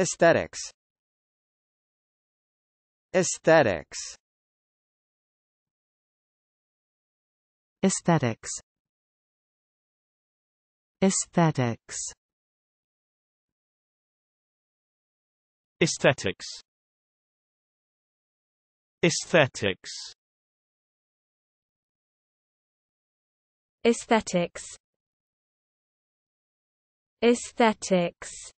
Aesthetics Aesthetics Aesthetics Aesthetics Aesthetics Aesthetics Aesthetics Aesthetics